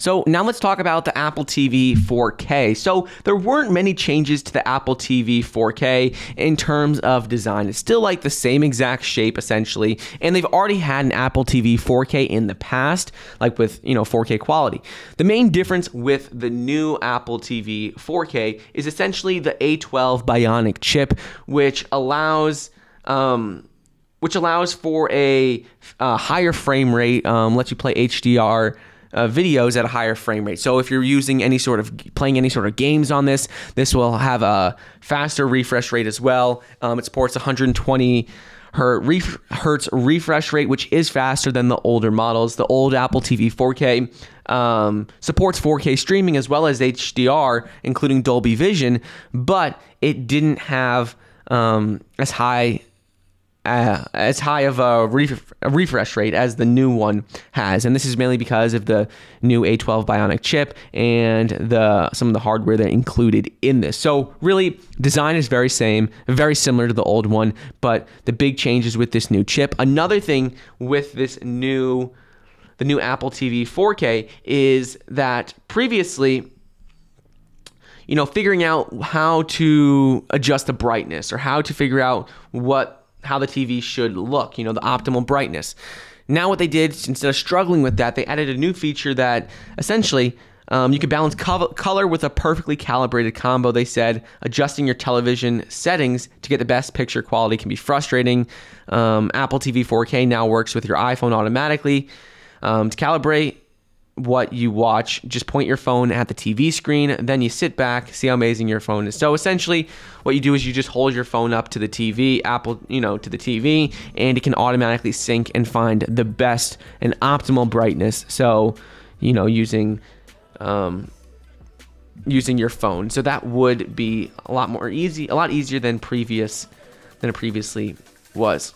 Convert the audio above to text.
So now let's talk about the Apple TV 4K. So there weren't many changes to the Apple TV 4K in terms of design. It's still like the same exact shape essentially, and they've already had an Apple TV 4K in the past, like with, you know, 4K quality. The main difference with the new Apple TV 4K is essentially the A12 Bionic chip, which allows um, which allows for a, a higher frame rate, um, lets you play HDR uh, videos at a higher frame rate. So if you're using any sort of playing any sort of games on this, this will have a faster refresh rate as well. Um, it supports 120 hertz refresh rate, which is faster than the older models. The old Apple TV 4K um, supports 4K streaming as well as HDR, including Dolby Vision, but it didn't have um, as high uh, as high of a, ref- a, refresh rate as the new one has, and this is mainly because of the new A12 Bionic chip and the some of the hardware that included in this. So really, design is very same, very similar to the old one, but the big changes with this new chip. Another thing with this new the new Apple TV 4K is that previously you know, figuring out how to adjust the brightness or how to figure out what how the TV should look, you know, the optimal brightness. Now, what they did, instead of struggling with that, they added a new feature that essentially um, you could balance co- color with a perfectly calibrated combo. They said adjusting your television settings to get the best picture quality can be frustrating. Um, Apple TV 4K now works with your iPhone automatically. Um, to calibrate what you watch. Just point your phone at the TV screen, then you sit back, see how amazing your phone is. So essentially, what you do is you just hold your phone up to the TV, Apple, you know, to the TV, and it can automatically sync and find the best and optimal brightness. So, you know, using um, using your phone. So that would be a lot more easy, a lot easier than previous than it previously was.